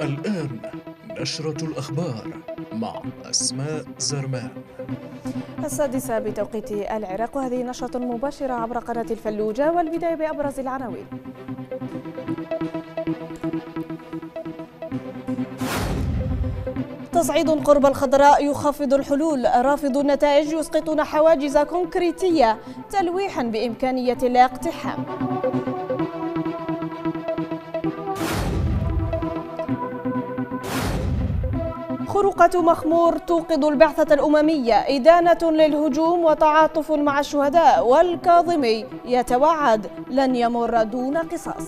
الآن نشرة الأخبار مع أسماء زرمان السادسة بتوقيت العراق وهذه نشرة مباشرة عبر قناة الفلوجة والبداية بأبرز العناوين تصعيد قرب الخضراء يخفض الحلول رافض النتائج يسقطون حواجز كونكريتية تلويحا بإمكانية الاقتحام فرقة مخمور توقظ البعثة الأممية إدانة للهجوم وتعاطف مع الشهداء والكاظمي يتوعد لن يمر دون قصاص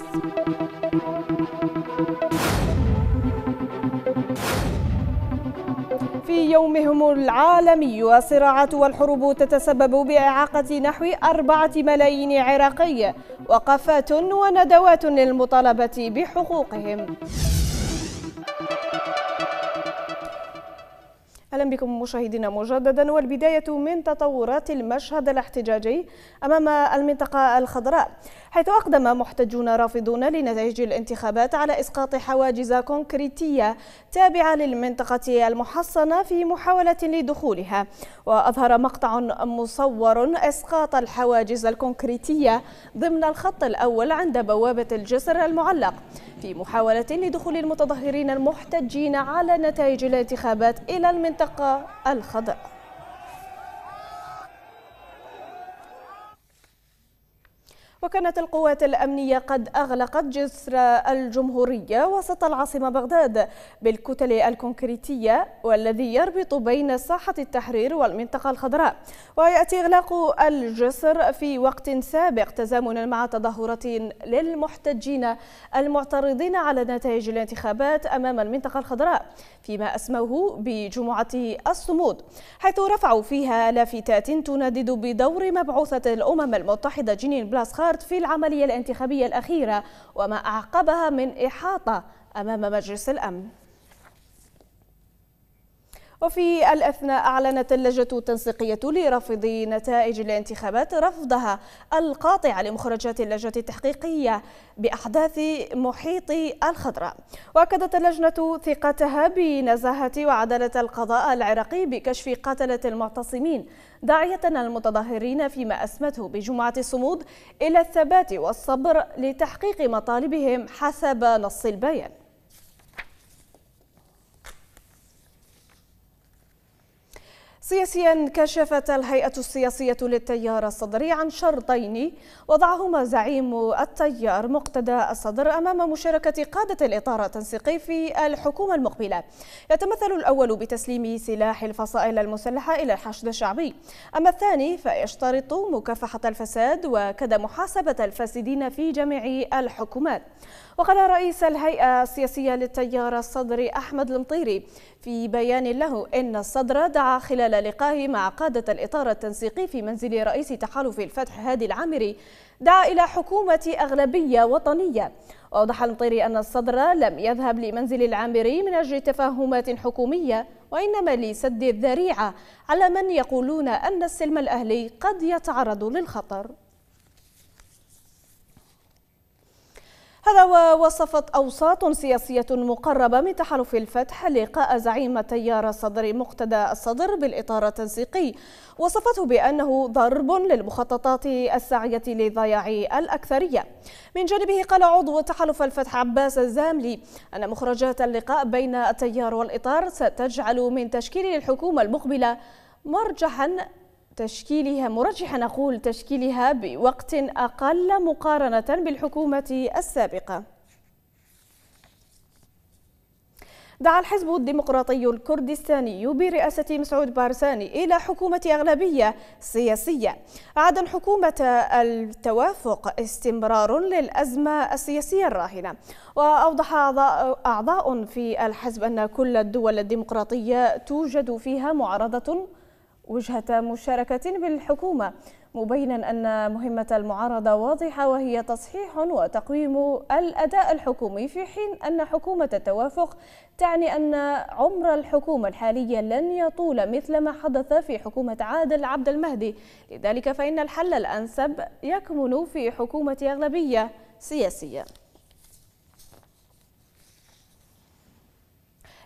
في يومهم العالمي والصراعات والحروب تتسبب بإعاقة نحو أربعة ملايين عراقي وقفات وندوات للمطالبة بحقوقهم أهلا بكم مشاهدينا مجددا والبداية من تطورات المشهد الاحتجاجي أمام المنطقة الخضراء حيث أقدم محتجون رافضون لنتائج الانتخابات على إسقاط حواجز كونكريتية تابعة للمنطقة المحصنة في محاولة لدخولها وأظهر مقطع مصور إسقاط الحواجز الكونكريتية ضمن الخط الأول عند بوابة الجسر المعلق في محاولة لدخول المتظاهرين المحتجين على نتائج الانتخابات إلى المنطقة المنطقة الخضراء وكانت القوات الأمنية قد أغلقت جسر الجمهورية وسط العاصمة بغداد بالكتل الكونكريتية والذي يربط بين ساحة التحرير والمنطقة الخضراء ويأتي إغلاق الجسر في وقت سابق تزامنا مع تظاهرات للمحتجين المعترضين على نتائج الانتخابات أمام المنطقة الخضراء فيما أسموه بجمعة الصمود حيث رفعوا فيها لافتات تندد بدور مبعوثة الأمم المتحدة جنين بلاسخار ستارت في العملية الانتخابية الأخيرة وما أعقبها من إحاطة أمام مجلس الأمن وفي الأثناء أعلنت اللجنة التنسيقية لرفض نتائج الانتخابات رفضها القاطع لمخرجات اللجنة التحقيقية بأحداث محيط الخضراء وأكدت اللجنة ثقتها بنزاهة وعدالة القضاء العراقي بكشف قتلة المعتصمين داعية المتظاهرين فيما أسمته بجمعة الصمود إلى الثبات والصبر لتحقيق مطالبهم حسب نص البيان سياسيا كشفت الهيئة السياسية للتيار الصدري عن شرطين وضعهما زعيم التيار مقتدى الصدر أمام مشاركة قادة الإطار التنسيقي في الحكومة المقبلة يتمثل الأول بتسليم سلاح الفصائل المسلحة إلى الحشد الشعبي أما الثاني فيشترط مكافحة الفساد وكذا محاسبة الفاسدين في جميع الحكومات وقال رئيس الهيئة السياسية للتيار الصدري أحمد المطيري في بيان له إن الصدر دعا خلال لقائه مع قادة الإطار التنسيقي في منزل رئيس تحالف الفتح هادي العامري دعا إلى حكومة أغلبية وطنية وأوضح المطيري أن الصدر لم يذهب لمنزل العامري من أجل تفاهمات حكومية وإنما لسد الذريعة على من يقولون أن السلم الأهلي قد يتعرض للخطر هذا ووصفت أوساط سياسية مقربة من تحالف الفتح لقاء زعيم تيار الصدر مقتدى الصدر بالإطار التنسيقي وصفته بأنه ضرب للمخططات الساعية لضياع الأكثرية من جانبه قال عضو تحالف الفتح عباس الزاملي أن مخرجات اللقاء بين التيار والإطار ستجعل من تشكيل الحكومة المقبلة مرجحا تشكيلها مرجحا أقول تشكيلها بوقت أقل مقارنة بالحكومة السابقة دعا الحزب الديمقراطي الكردستاني برئاسة مسعود بارزاني إلى حكومة أغلبية سياسية عاد حكومة التوافق استمرار للأزمة السياسية الراهنة وأوضح أعضاء في الحزب أن كل الدول الديمقراطية توجد فيها معارضة وجهة مشاركة بالحكومة مبينا أن مهمة المعارضة واضحة وهي تصحيح وتقويم الأداء الحكومي في حين أن حكومة التوافق تعني أن عمر الحكومة الحالية لن يطول مثل ما حدث في حكومة عادل عبد المهدي لذلك فإن الحل الأنسب يكمن في حكومة أغلبية سياسية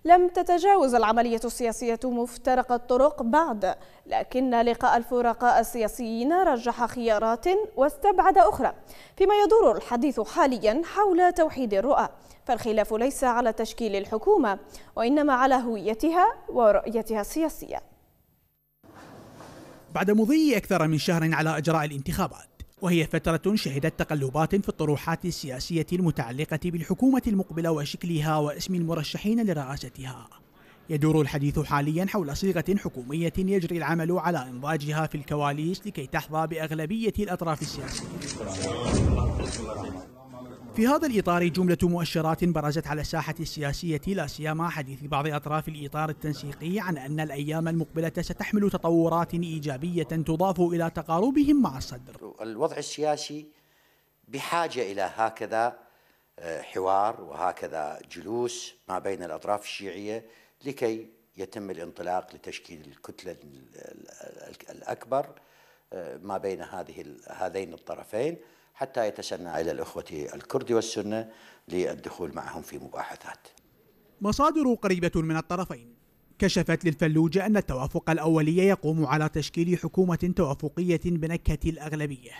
لم تتجاوز العملية السياسية مفترق الطرق بعد لكن لقاء الفرقاء السياسيين رجح خيارات واستبعد أخرى فيما يدور الحديث حاليا حول توحيد الرؤى فالخلاف ليس على تشكيل الحكومة وإنما على هويتها ورؤيتها السياسية بعد مضي أكثر من شهر على إجراء الانتخابات وهي فترة شهدت تقلبات في الطروحات السياسية المتعلقة بالحكومة المقبلة وشكلها واسم المرشحين لرئاستها يدور الحديث حاليا حول صيغة حكومية يجري العمل على إنضاجها في الكواليس لكي تحظى بأغلبية الأطراف السياسية في هذا الإطار جملة مؤشرات برزت على الساحة السياسية لا سيما حديث بعض أطراف الإطار التنسيقي عن أن الأيام المقبلة ستحمل تطورات إيجابية تضاف إلى تقاربهم مع الصدر الوضع السياسي بحاجة إلى هكذا آه، حوار وهكذا جلوس ما بين الأطراف الشيعية لكي يتم الانطلاق لتشكيل الكتلة الأكبر آه، ما بين هذه هذين الطرفين حتى يتسنى إلى الأخوة الكرد والسنة للدخول معهم في مباحثات مصادر قريبة من الطرفين كشفت للفلوجة أن التوافق الأولي يقوم على تشكيل حكومة توافقية بنكهة الأغلبية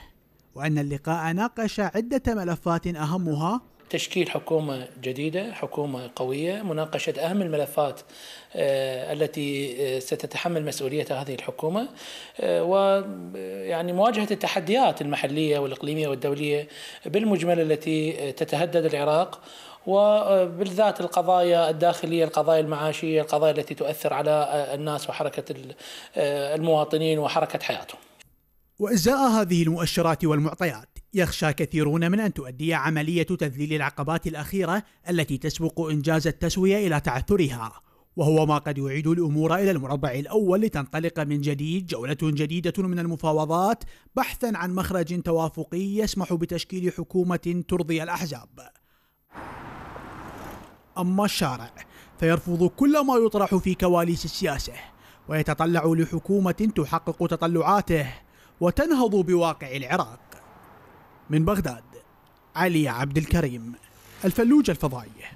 وأن اللقاء ناقش عدة ملفات أهمها تشكيل حكومة جديدة حكومة قوية مناقشة أهم الملفات آه، التي آه، ستتحمل مسؤوليتها هذه الحكومة آه، ويعني مواجهة التحديات المحلية والإقليمية والدولية بالمجمل التي تتهدد العراق وبالذات القضايا الداخلية القضايا المعاشية القضايا التي تؤثر على الناس وحركة المواطنين وحركة حياتهم وإزاء هذه المؤشرات والمعطيات يخشى كثيرون من أن تؤدي عملية تذليل العقبات الأخيرة التي تسبق إنجاز التسوية إلى تعثرها وهو ما قد يعيد الأمور إلى المربع الأول لتنطلق من جديد جولة جديدة من المفاوضات بحثا عن مخرج توافقي يسمح بتشكيل حكومة ترضي الأحزاب أما الشارع فيرفض كل ما يطرح في كواليس السياسة ويتطلع لحكومة تحقق تطلعاته وتنهض بواقع العراق من بغداد علي عبد الكريم الفلوجة الفضائية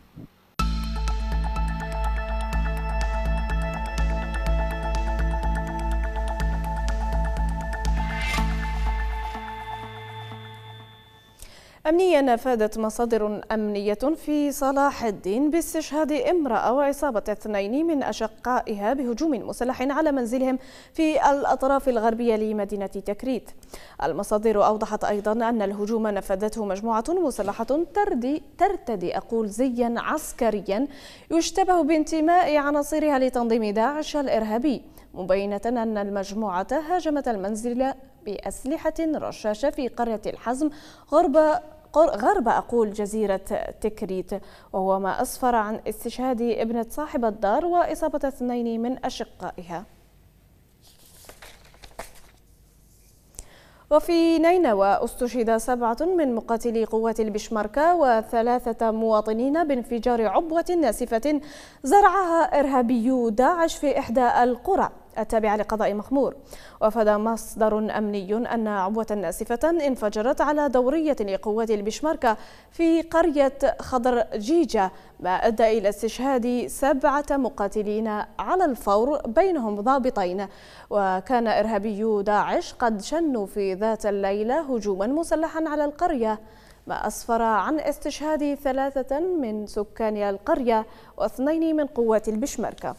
أمنيا أفادت مصادر أمنية في صلاح الدين باستشهاد امرأة وإصابة اثنين من أشقائها بهجوم مسلح على منزلهم في الأطراف الغربية لمدينة تكريت المصادر أوضحت أيضا أن الهجوم نفذته مجموعة مسلحة تردي ترتدي أقول زيا عسكريا يشتبه بانتماء عناصرها لتنظيم داعش الإرهابي مبينة أن المجموعة هاجمت المنزل بأسلحة رشاشة في قرية الحزم غرب غرب أقول جزيرة تكريت وهو ما أسفر عن استشهاد ابنة صاحب الدار وإصابة اثنين من أشقائها وفي نينوى استشهد سبعة من مقاتلي قوات البشمركة وثلاثة مواطنين بانفجار عبوة ناسفة زرعها إرهابيو داعش في إحدى القرى التابعة لقضاء مخمور وفد مصدر أمني أن عبوة ناسفة انفجرت على دورية لقوات البشماركة في قرية خضر جيجة ما أدى إلى استشهاد سبعة مقاتلين على الفور بينهم ضابطين وكان إرهابيو داعش قد شنوا في ذات الليلة هجوما مسلحا على القرية ما أسفر عن استشهاد ثلاثة من سكان القرية واثنين من قوات البشمركة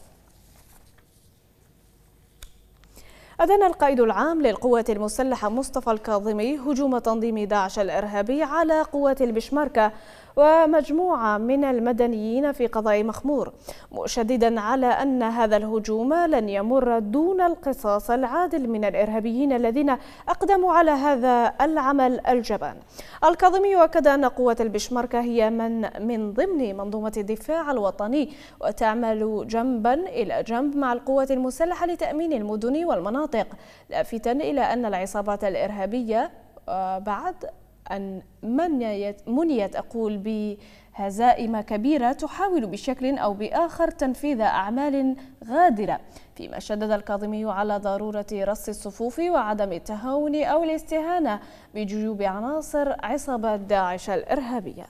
أدان القائد العام للقوات المسلحة مصطفى الكاظمي هجوم تنظيم داعش الإرهابي على قوات البشماركة ومجموعة من المدنيين في قضاء مخمور مشددا على أن هذا الهجوم لن يمر دون القصاص العادل من الإرهابيين الذين أقدموا على هذا العمل الجبان الكاظمي أكد أن قوة البشمركة هي من من ضمن منظومة الدفاع الوطني وتعمل جنبا إلى جنب مع القوات المسلحة لتأمين المدن والمناطق لافتا إلى أن العصابات الإرهابية آه، بعد أن منيت, منيت أقول بهزائم كبيرة تحاول بشكل أو بآخر تنفيذ أعمال غادرة فيما شدد الكاظمي على ضرورة رص الصفوف وعدم التهاون أو الاستهانة بجيوب عناصر عصابة داعش الإرهابية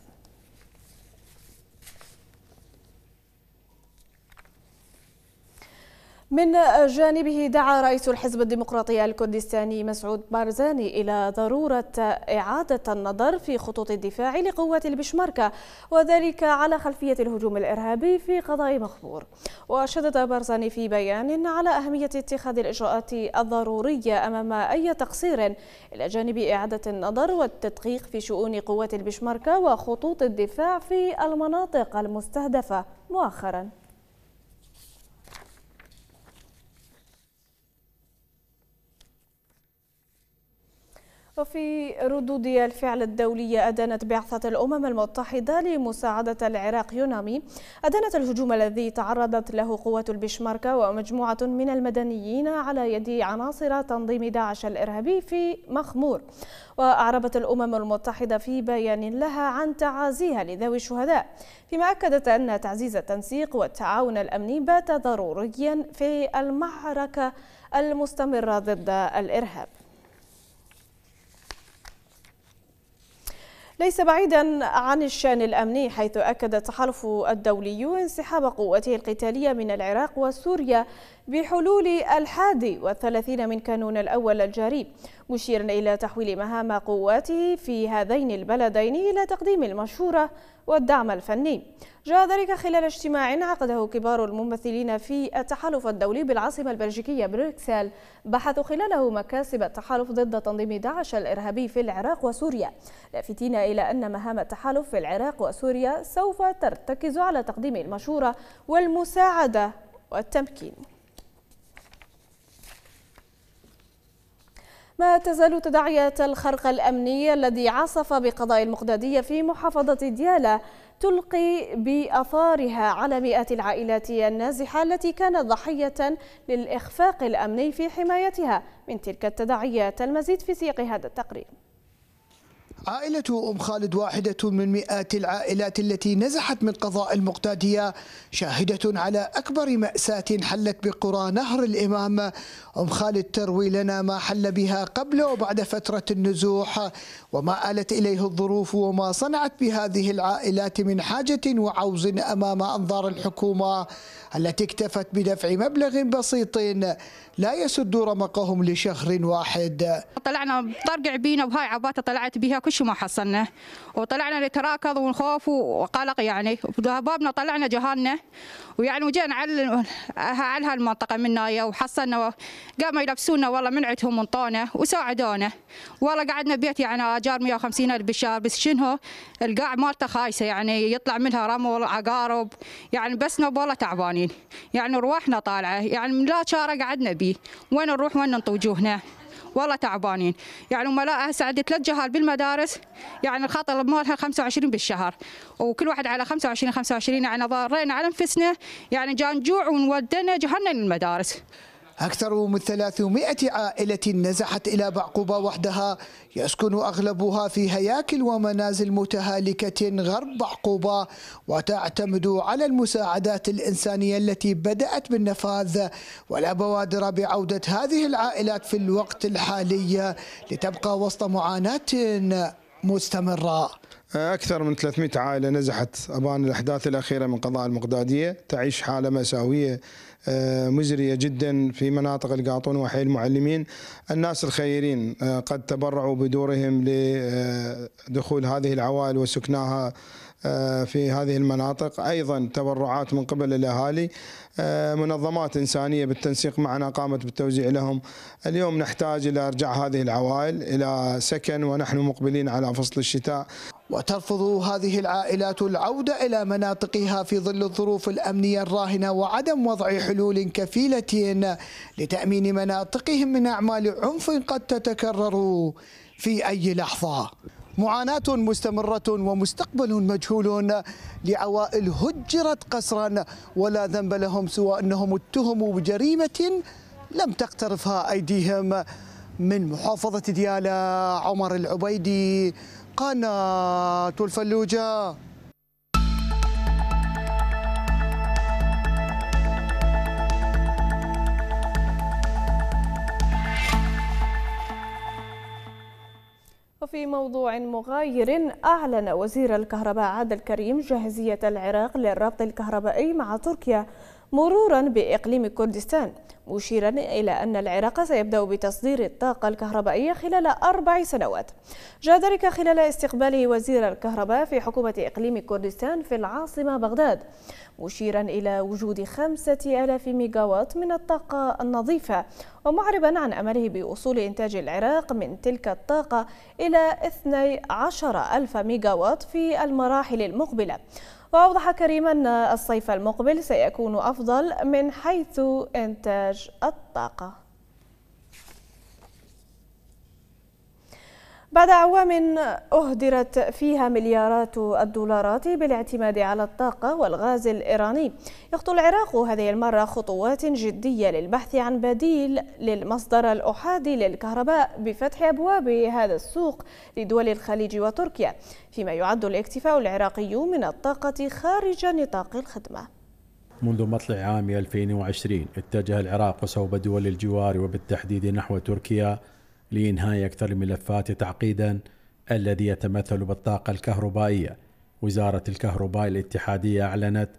من جانبه دعا رئيس الحزب الديمقراطي الكردستاني مسعود بارزاني إلى ضرورة إعادة النظر في خطوط الدفاع لقوات البشمركة وذلك على خلفية الهجوم الإرهابي في قضاء مخبور وشدد بارزاني في بيان على أهمية اتخاذ الإجراءات الضرورية أمام أي تقصير إلى جانب إعادة النظر والتدقيق في شؤون قوات البشمركة وخطوط الدفاع في المناطق المستهدفة مؤخراً وفي ردود الفعل الدولية أدانت بعثة الأمم المتحدة لمساعدة العراق يونامي أدانت الهجوم الذي تعرضت له قوة البشمركة ومجموعة من المدنيين على يد عناصر تنظيم داعش الإرهابي في مخمور وأعربت الأمم المتحدة في بيان لها عن تعازيها لذوي الشهداء فيما أكدت أن تعزيز التنسيق والتعاون الأمني بات ضروريا في المعركة المستمرة ضد الإرهاب ليس بعيدا عن الشان الأمني حيث أكد التحالف الدولي انسحاب قوته القتالية من العراق وسوريا بحلول الحادي والثلاثين من كانون الأول الجاري مشيرا إلى تحويل مهام قواته في هذين البلدين إلى تقديم المشورة والدعم الفني جاء ذلك خلال اجتماع عقده كبار الممثلين في التحالف الدولي بالعاصمة البلجيكية بروكسل بحثوا خلاله مكاسب التحالف ضد تنظيم داعش الإرهابي في العراق وسوريا لافتين إلى أن مهام التحالف في العراق وسوريا سوف ترتكز على تقديم المشورة والمساعدة والتمكين ما تزال تداعيات الخرق الأمني الذي عصف بقضاء المقدادية في محافظة ديالى تلقي بأثارها على مئات العائلات النازحة التي كانت ضحية للإخفاق الأمني في حمايتها من تلك التداعيات المزيد في سياق هذا التقرير عائلة أم خالد واحدة من مئات العائلات التي نزحت من قضاء المقتادية شاهدة على أكبر مأساة حلت بقرى نهر الإمام أم خالد تروي لنا ما حل بها قبل وبعد فترة النزوح وما آلت إليه الظروف وما صنعت بهذه العائلات من حاجة وعوز أمام أنظار الحكومة التي اكتفت بدفع مبلغ بسيط لا يسد رمقهم لشهر واحد طلعنا طرق عبينا وهاي عباتة طلعت بها كل كل شيء ما حصلنا وطلعنا نتراكض ونخوف وقلق يعني بابنا طلعنا جهالنا ويعني وجينا على على هالمنطقه من نايا وحصلنا قاموا يلبسونا والله من عندهم وانطونا وساعدونا والله قعدنا بيت يعني اجار 150 الف بالشهر بس شنو القاع مالته خايسه يعني يطلع منها رمل عقارب يعني بس والله تعبانين يعني رواحنا طالعه يعني من لا شارع قعدنا بيه وين نروح وين نطوجوهنا والله تعبانين يعني الأملاء هسه عندي ثلاث جهال بالمدارس يعني الخاطر مالها 25 بالشهر وكل واحد على 25 25 يعني ضارين على أنفسنا يعني جان جوع ونودنا جهنم المدارس أكثر من 300 عائلة نزحت إلى بعقوبة وحدها يسكن أغلبها في هياكل ومنازل متهالكة غرب بعقوبة وتعتمد على المساعدات الإنسانية التي بدأت بالنفاذ ولا بوادر بعودة هذه العائلات في الوقت الحالي لتبقى وسط معاناة مستمرة أكثر من 300 عائلة نزحت أبان الأحداث الأخيرة من قضاء المقدادية تعيش حالة مأساوية آه، مزرية جدا في مناطق القاطون وحي المعلمين الناس الخيرين آه، قد تبرعوا بدورهم لدخول آه، هذه العوائل وسكناها في هذه المناطق أيضا تبرعات من قبل الأهالي منظمات إنسانية بالتنسيق معنا قامت بالتوزيع لهم اليوم نحتاج إلى إرجاع هذه العوائل إلى سكن ونحن مقبلين على فصل الشتاء وترفض هذه العائلات العودة إلى مناطقها في ظل الظروف الأمنية الراهنة وعدم وضع حلول كفيلة لتأمين مناطقهم من أعمال عنف قد تتكرر في أي لحظة معاناة مستمرة ومستقبل مجهول لعوائل هجرت قسرا ولا ذنب لهم سوى أنهم اتهموا بجريمة لم تقترفها أيديهم من محافظة ديالى عمر العبيدي قناة الفلوجة وفي موضوع مغاير أعلن وزير الكهرباء عادل كريم جاهزية العراق للربط الكهربائي مع تركيا مرورا بإقليم كردستان مشيرا إلى أن العراق سيبدأ بتصدير الطاقة الكهربائية خلال أربع سنوات جاء ذلك خلال استقباله وزير الكهرباء في حكومة إقليم كردستان في العاصمة بغداد مشيرا إلى وجود خمسة ألاف ميجاوات من الطاقة النظيفة ومعربا عن أمله بوصول إنتاج العراق من تلك الطاقة إلى 12 ألف ميجاوات في المراحل المقبلة وأوضح كريم أن الصيف المقبل سيكون أفضل من حيث إنتاج الطاقة بعد أعوام أهدرت فيها مليارات الدولارات بالاعتماد على الطاقة والغاز الإيراني يخطو العراق هذه المرة خطوات جدية للبحث عن بديل للمصدر الأحادي للكهرباء بفتح أبواب هذا السوق لدول الخليج وتركيا فيما يعد الاكتفاء العراقي من الطاقة خارج نطاق الخدمة منذ مطلع عام 2020 اتجه العراق صوب دول الجوار وبالتحديد نحو تركيا لإنهاء أكثر الملفات تعقيدا الذي يتمثل بالطاقة الكهربائية وزارة الكهرباء الاتحادية أعلنت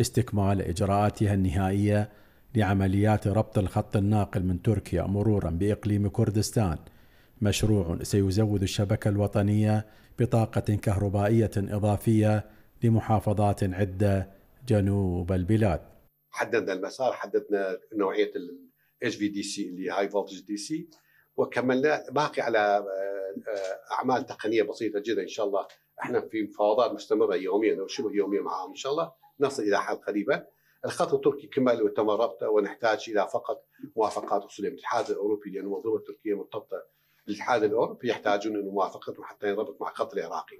استكمال إجراءاتها النهائية لعمليات ربط الخط الناقل من تركيا مرورا بإقليم كردستان مشروع سيزود الشبكة الوطنية بطاقة كهربائية إضافية لمحافظات عدة جنوب البلاد حددنا المسار حددنا نوعية الـ HVDC اللي هاي فولتج دي سي وكملنا باقي على آه، اعمال تقنيه بسيطه جدا ان شاء الله احنا في مفاوضات مستمره يوميا او شبه يوميا معهم ان شاء الله نصل الى حل قريبا الخط التركي كمل وتم ربطه ونحتاج الى فقط موافقات وصول من الاتحاد الاوروبي لان المنظومه التركيه مرتبطه بالاتحاد الاوروبي يحتاجون الى موافقتهم حتى ينربط مع الخط العراقي.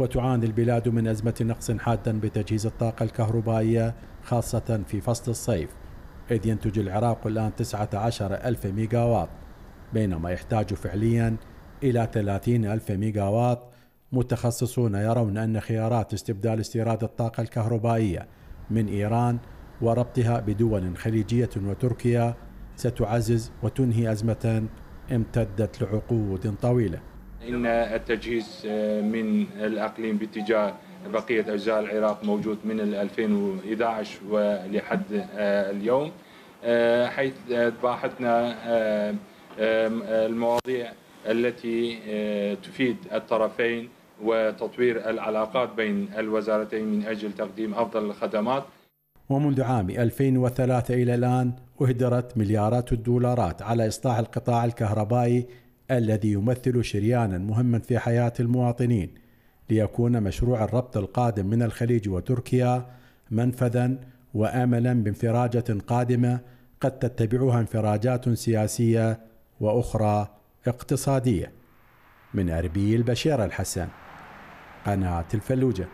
وتعاني البلاد من ازمه نقص حاد بتجهيز الطاقه الكهربائيه خاصه في فصل الصيف اذ ينتج العراق الان 19 ألف ميجاوات بينما يحتاج فعليا إلى 30 ألف ميجاوات متخصصون يرون أن خيارات استبدال استيراد الطاقة الكهربائية من إيران وربطها بدول خليجية وتركيا ستعزز وتنهي أزمة امتدت لعقود طويلة إن التجهيز آه، من الأقليم باتجاه بقية أجزاء العراق موجود من 2011 ولحد آه، اليوم آه، حيث باحثنا المواضيع التي أه، تفيد الطرفين وتطوير العلاقات بين الوزارتين من أجل تقديم أفضل الخدمات ومنذ عام 2003 إلى الآن أهدرت مليارات الدولارات على إصلاح القطاع الكهربائي الذي يمثل شريانا مهما في حياة المواطنين ليكون مشروع الربط القادم من الخليج وتركيا منفذا واملا بانفراجه قادمه قد تتبعها انفراجات سياسيه واخرى اقتصاديه من اربيل بشير الحسن قناه الفلوجه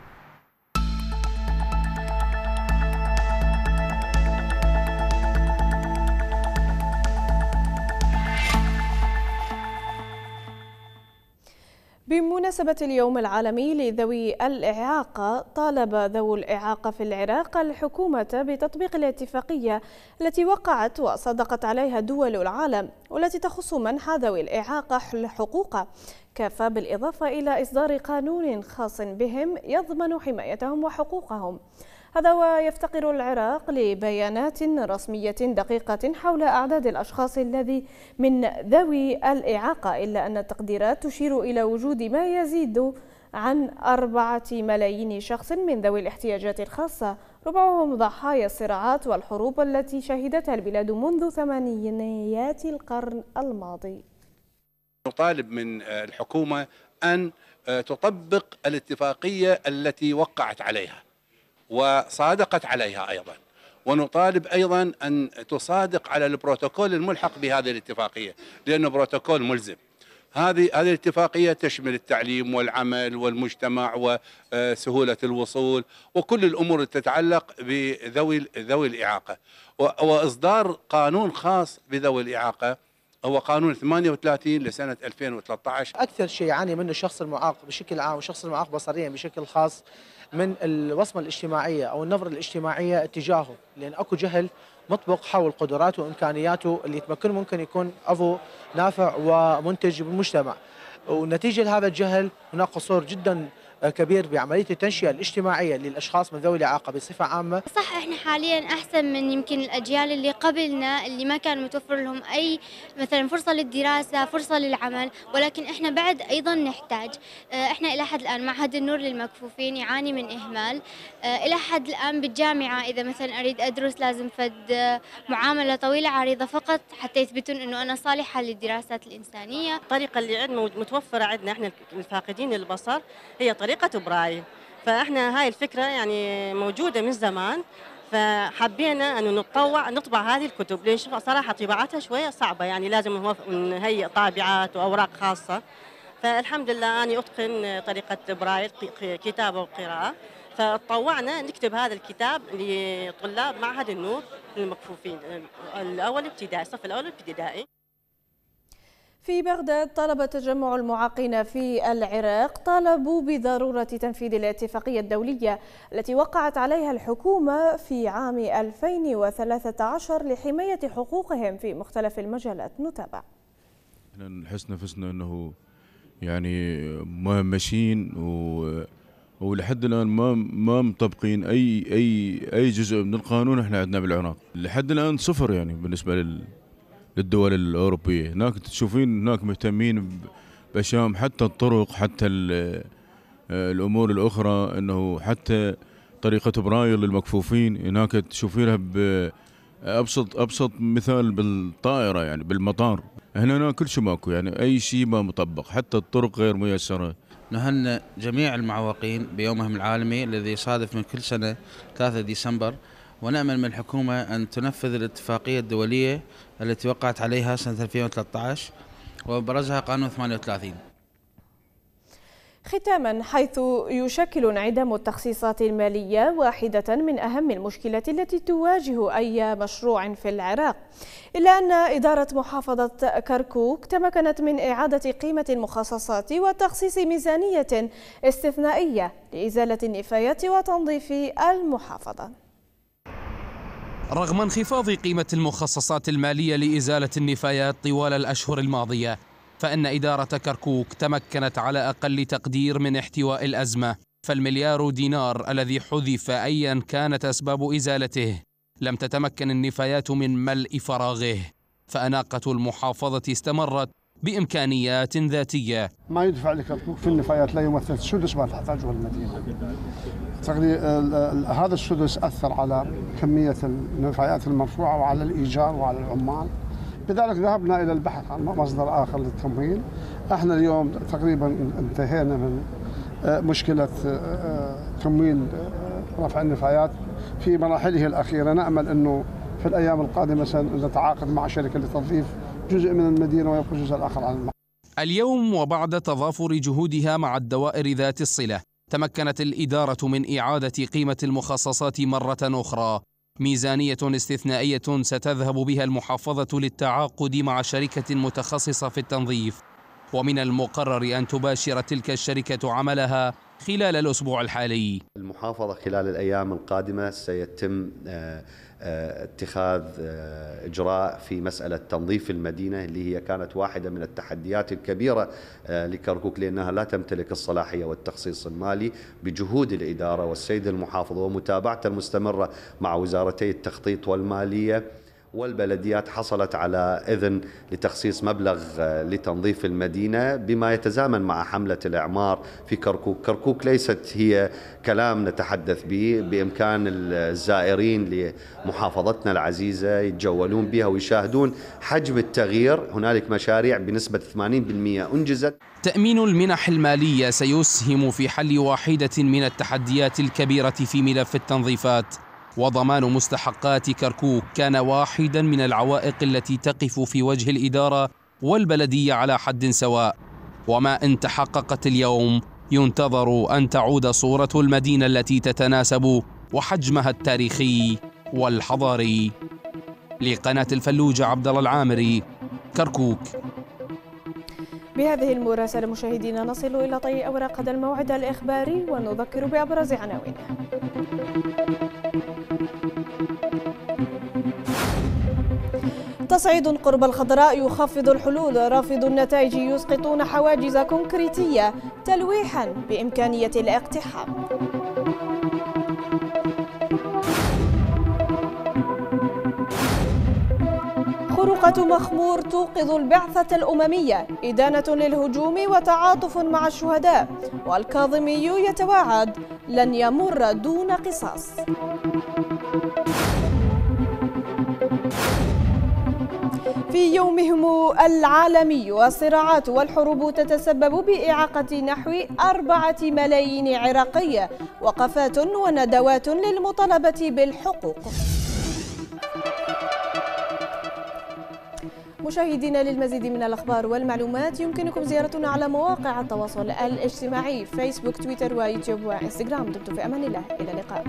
بمناسبة اليوم العالمي لذوي الإعاقة طالب ذوو الإعاقة في العراق الحكومة بتطبيق الاتفاقية التي وقعت وصدقت عليها دول العالم والتي تخص منح ذوي الإعاقة الحقوق كافة بالإضافة إلى إصدار قانون خاص بهم يضمن حمايتهم وحقوقهم هذا ويفتقر العراق لبيانات رسمية دقيقة حول أعداد الأشخاص الذي من ذوي الإعاقة إلا أن التقديرات تشير إلى وجود ما يزيد عن أربعة ملايين شخص من ذوي الاحتياجات الخاصة ربعهم ضحايا الصراعات والحروب التي شهدتها البلاد منذ ثمانينيات القرن الماضي نطالب من الحكومة أن تطبق الاتفاقية التي وقعت عليها وصادقت عليها أيضا ونطالب أيضا أن تصادق على البروتوكول الملحق بهذه الاتفاقية لأنه بروتوكول ملزم هذه هذه الاتفاقيه تشمل التعليم والعمل والمجتمع وسهوله الوصول وكل الامور تتعلق بذوي ذوي الاعاقه واصدار قانون خاص بذوي الاعاقه هو قانون 38 لسنة 2013 أكثر شيء يعاني منه الشخص المعاق بشكل عام والشخص المعاق بصريا بشكل خاص من الوصمه الاجتماعيه او النظره الاجتماعيه اتجاهه لان اكو جهل مطبق حول قدراته وامكانياته اللي تمكنه ممكن يكون عضو نافع ومنتج بالمجتمع ونتيجه لهذا الجهل هناك قصور جدا كبير بعمليه التنشئه الاجتماعيه للاشخاص من ذوي الاعاقه بصفه عامه صح احنا حاليا احسن من يمكن الاجيال اللي قبلنا اللي ما كان متوفر لهم اي مثلا فرصه للدراسه فرصه للعمل ولكن احنا بعد ايضا نحتاج آه، احنا الى حد الان معهد النور للمكفوفين يعاني من اهمال آه، الى حد الان بالجامعه اذا مثلا اريد ادرس لازم فد معامله طويله عريضه فقط حتى يثبتون انه انا صالحه للدراسات الانسانيه الطريقه اللي عندنا متوفره عندنا احنا الفاقدين البصر هي طريقة طريقة برايل فإحنا هاي الفكرة يعني موجودة من زمان فحبينا أن نتطوع نطبع هذه الكتب لأن صراحة طباعتها شوية صعبة يعني لازم نهيئ طابعات وأوراق خاصة فالحمد لله أنا أتقن طريقة برايل كتابة وقراءة فتطوعنا نكتب هذا الكتاب لطلاب معهد النور المكفوفين الأول ابتدائي الصف الأول ابتدائي في بغداد طلب تجمع المعاقين في العراق طالبوا بضرورة تنفيذ الاتفاقية الدولية التي وقعت عليها الحكومة في عام 2013 لحماية حقوقهم في مختلف المجالات نتابع احنا نحس نفسنا انه يعني مهمشين و ولحد الان ما ما مطبقين اي اي اي جزء من القانون احنا عندنا بالعراق لحد الان صفر يعني بالنسبه لل للدول الاوروبيه هناك تشوفين هناك مهتمين باشياء حتى الطرق حتى آه، الامور الاخرى انه حتى طريقه برايل للمكفوفين هناك تشوفينها ب ابسط ابسط مثال بالطائره يعني بالمطار هنا هنا كل شيء ماكو يعني اي شيء ما مطبق حتى الطرق غير ميسره نهن جميع المعوقين بيومهم العالمي الذي يصادف من كل سنه 3 ديسمبر ونأمل من الحكومة أن تنفذ الاتفاقية الدولية التي وقعت عليها سنة 2013 وبرزها قانون 38 ختاما حيث يشكل انعدام التخصيصات المالية واحدة من أهم المشكلات التي تواجه أي مشروع في العراق إلا أن إدارة محافظة كركوك تمكنت من إعادة قيمة المخصصات وتخصيص ميزانية استثنائية لإزالة النفايات وتنظيف المحافظة رغم انخفاض قيمة المخصصات المالية لإزالة النفايات طوال الأشهر الماضية فإن إدارة كركوك تمكنت على أقل تقدير من احتواء الأزمة فالمليار دينار الذي حذف أيا كانت أسباب إزالته لم تتمكن النفايات من ملء فراغه فأناقة المحافظة استمرت بإمكانيات ذاتية ما يدفع لك في النفايات لا يمثل السدس ما تحتاجه المدينة هذا السدس أثر على كمية النفايات المرفوعة وعلى الإيجار وعلى العمال لذلك ذهبنا إلى البحث عن مصدر آخر للتمويل احنا اليوم تقريبا انتهينا من آه، مشكلة آه، آه، تمويل رفع النفايات في مراحله الأخيرة نأمل أنه في الأيام القادمة سنتعاقد مع شركة لتنظيف جزء من المدينه ويبقى الجزء الاخر على المحل. اليوم وبعد تضافر جهودها مع الدوائر ذات الصله، تمكنت الاداره من اعاده قيمه المخصصات مره اخرى. ميزانيه استثنائيه ستذهب بها المحافظه للتعاقد مع شركه متخصصه في التنظيف. ومن المقرر ان تباشر تلك الشركه عملها خلال الأسبوع الحالي المحافظة خلال الأيام القادمة سيتم آه، آه، اتخاذ آه، إجراء في مسألة تنظيف المدينة اللي هي كانت واحدة من التحديات الكبيرة لكركوك لأنها لا تمتلك الصلاحية والتخصيص المالي بجهود الإدارة والسيد المحافظ ومتابعته المستمرة مع وزارتي التخطيط والمالية والبلديات حصلت على إذن لتخصيص مبلغ آه، لتنظيف المدينة بما يتزامن مع حملة الإعمار في كركوك كركوك ليست هي كلام نتحدث به بإمكان الزائرين لمحافظتنا العزيزة يتجولون بها ويشاهدون حجم التغيير هنالك مشاريع بنسبة 80% أنجزت تأمين المنح المالية سيسهم في حل واحدة من التحديات الكبيرة في ملف التنظيفات وضمان مستحقات كركوك كان واحدا من العوائق التي تقف في وجه الإدارة والبلدية على حد سواء وما إن تحققت اليوم ينتظر أن تعود صورة المدينة التي تتناسب وحجمها التاريخي والحضاري لقناة الفلوجة عبد الله العامري كركوك بهذه المراسلة مشاهدينا نصل إلى طي أوراق هذا الموعد الإخباري ونذكر بأبرز عناوينه تصعيد قرب الخضراء يخفض الحلول رافض النتائج يسقطون حواجز كونكريتية تلويحا بإمكانية الاقتحام خروقة مخمور توقظ البعثة الأممية إدانة للهجوم وتعاطف مع الشهداء والكاظمي يتوعد لن يمر دون قصاص في يومهم العالمي والصراعات والحروب تتسبب بإعاقة نحو أربعة ملايين عراقي وقفات وندوات للمطالبة بالحقوق مشاهدينا للمزيد من الأخبار والمعلومات يمكنكم زيارتنا على مواقع التواصل الاجتماعي فيسبوك تويتر ويوتيوب وإنستغرام دمتم في أمان الله إلى اللقاء